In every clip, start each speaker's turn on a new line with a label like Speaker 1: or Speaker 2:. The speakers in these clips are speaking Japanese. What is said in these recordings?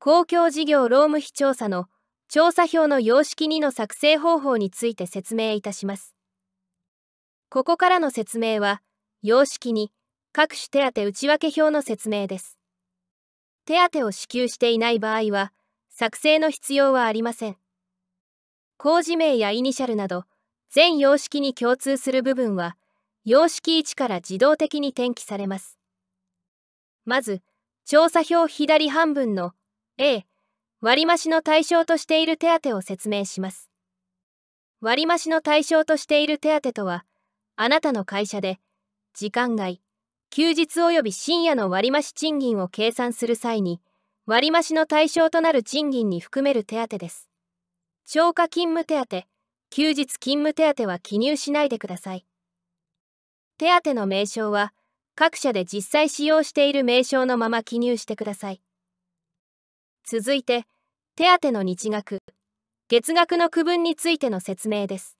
Speaker 1: 公共事業労務費調査の調査票の様式2の作成方法について説明いたします。ここからの説明は、様式に各種手当内訳表の説明です。手当を支給していない場合は、作成の必要はありません。工事名やイニシャルなど、全様式に共通する部分は、様式1から自動的に転記されます。まず、調査表左半分の A 割増の対象としている手当を説明します割増の対象としている手当とはあなたの会社で時間外休日及び深夜の割増賃金を計算する際に割増の対象となる賃金に含める手当です超過勤務手当休日勤務手当は記入しないでください手当の名称は各社で実際使用している名称のまま記入してください続いて手当の日額月額の区分についての説明です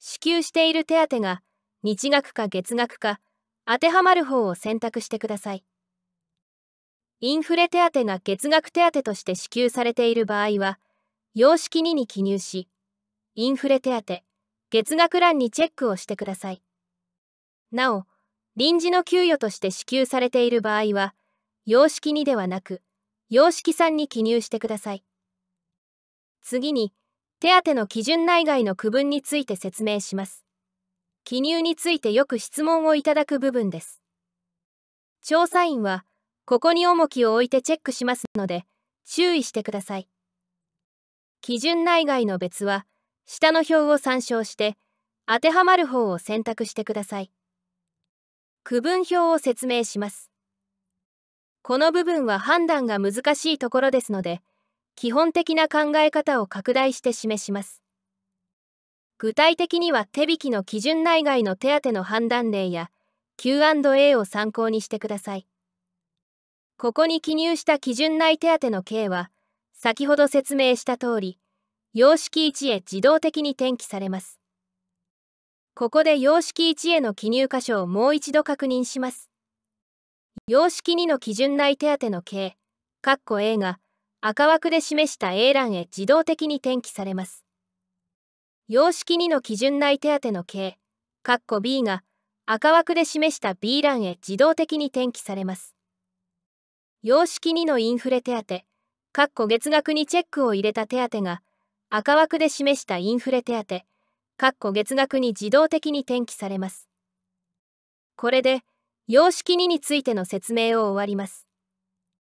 Speaker 1: 支給している手当が日額か月額か当てはまる方を選択してくださいインフレ手当が月額手当として支給されている場合は様式2に記入しインフレ手当月額欄にチェックをしてくださいなお臨時の給与として支給されている場合は様式2ではなく様式さんに記入してください。次に、手当の基準内外の区分について説明します。記入についてよく質問をいただく部分です。調査員は、ここに重きを置いてチェックしますので、注意してください。基準内外の別は、下の表を参照して、当てはまる方を選択してください。区分表を説明します。この部分は判断が難しいところですので、基本的な考え方を拡大して示します。具体的には手引きの基準内外の手当の判断例や Q&A を参考にしてください。ここに記入した基準内手当の刑は、先ほど説明した通り、様式1へ自動的に転記されます。ここで様式1への記入箇所をもう一度確認します。様式2の基準内手当の計、括弧 A が赤枠で示した A 欄へ自動的に転記されます。様式2の基準内手当の計、括弧 B が赤枠で示した B 欄へ自動的に転記されます。様式2のインフレ手当、括弧月額にチェックを入れた手当が赤枠で示したインフレ手当、括弧月額に自動的に転記されます。これで、様式2についての説明を終わります。